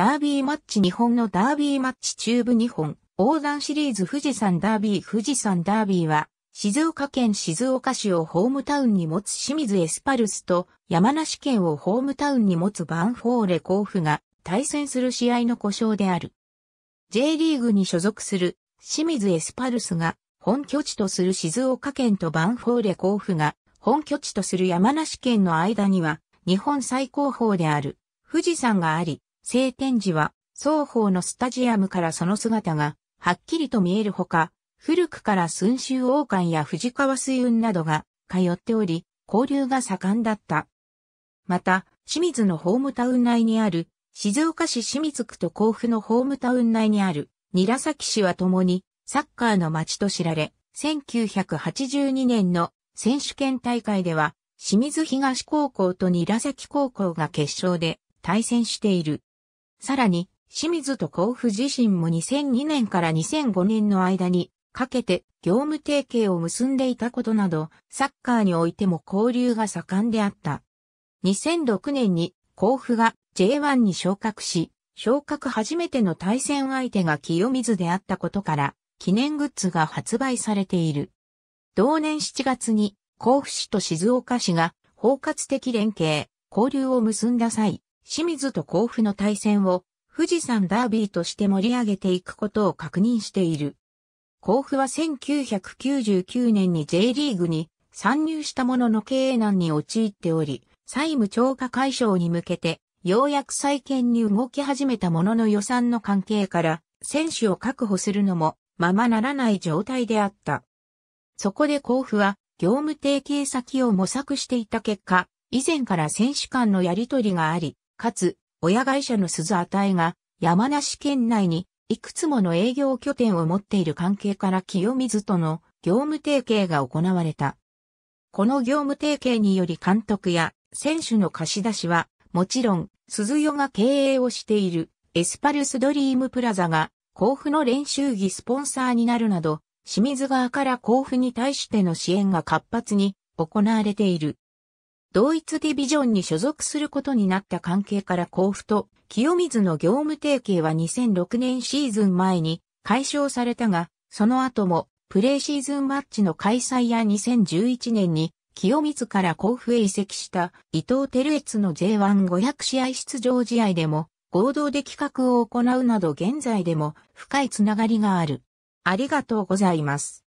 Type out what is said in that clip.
ダービーマッチ日本のダービーマッチ中部日本横断シリーズ富士山ダービー富士山ダービーは静岡県静岡市をホームタウンに持つ清水エスパルスと山梨県をホームタウンに持つバンフォーレ甲府が対戦する試合の故障である。J リーグに所属する清水エスパルスが本拠地とする静岡県とバンフォーレ甲府が本拠地とする山梨県の間には日本最高峰である富士山があり、晴天時は、双方のスタジアムからその姿が、はっきりと見えるほか、古くから寸州王冠や藤川水運などが通っており、交流が盛んだった。また、清水のホームタウン内にある、静岡市清水区と甲府のホームタウン内にある、韮崎市は共に、サッカーの街と知られ、1982年の選手権大会では、清水東高校と韮崎高校が決勝で対戦している。さらに、清水と甲府自身も2002年から2005年の間にかけて業務提携を結んでいたことなど、サッカーにおいても交流が盛んであった。2006年に甲府が J1 に昇格し、昇格初めての対戦相手が清水であったことから、記念グッズが発売されている。同年7月に甲府市と静岡市が包括的連携、交流を結んだ際、清水と甲府の対戦を富士山ダービーとして盛り上げていくことを確認している。甲府は1999年に J リーグに参入したものの経営難に陥っており、債務超過解消に向けて、ようやく再建に動き始めたものの予算の関係から、選手を確保するのも、ままならない状態であった。そこで甲府は、業務提携先を模索していた結果、以前から選手間のやりとりがあり、かつ、親会社の鈴与が山梨県内にいくつもの営業拠点を持っている関係から清水との業務提携が行われた。この業務提携により監督や選手の貸し出しは、もちろん、鈴代が経営をしているエスパルスドリームプラザが甲府の練習着スポンサーになるなど、清水側から甲府に対しての支援が活発に行われている。同一ディビジョンに所属することになった関係から甲府と清水の業務提携は2006年シーズン前に解消されたが、その後もプレーシーズンマッチの開催や2011年に清水から甲府へ移籍した伊藤照悦の J1500 試合出場試合でも合同で企画を行うなど現在でも深いつながりがある。ありがとうございます。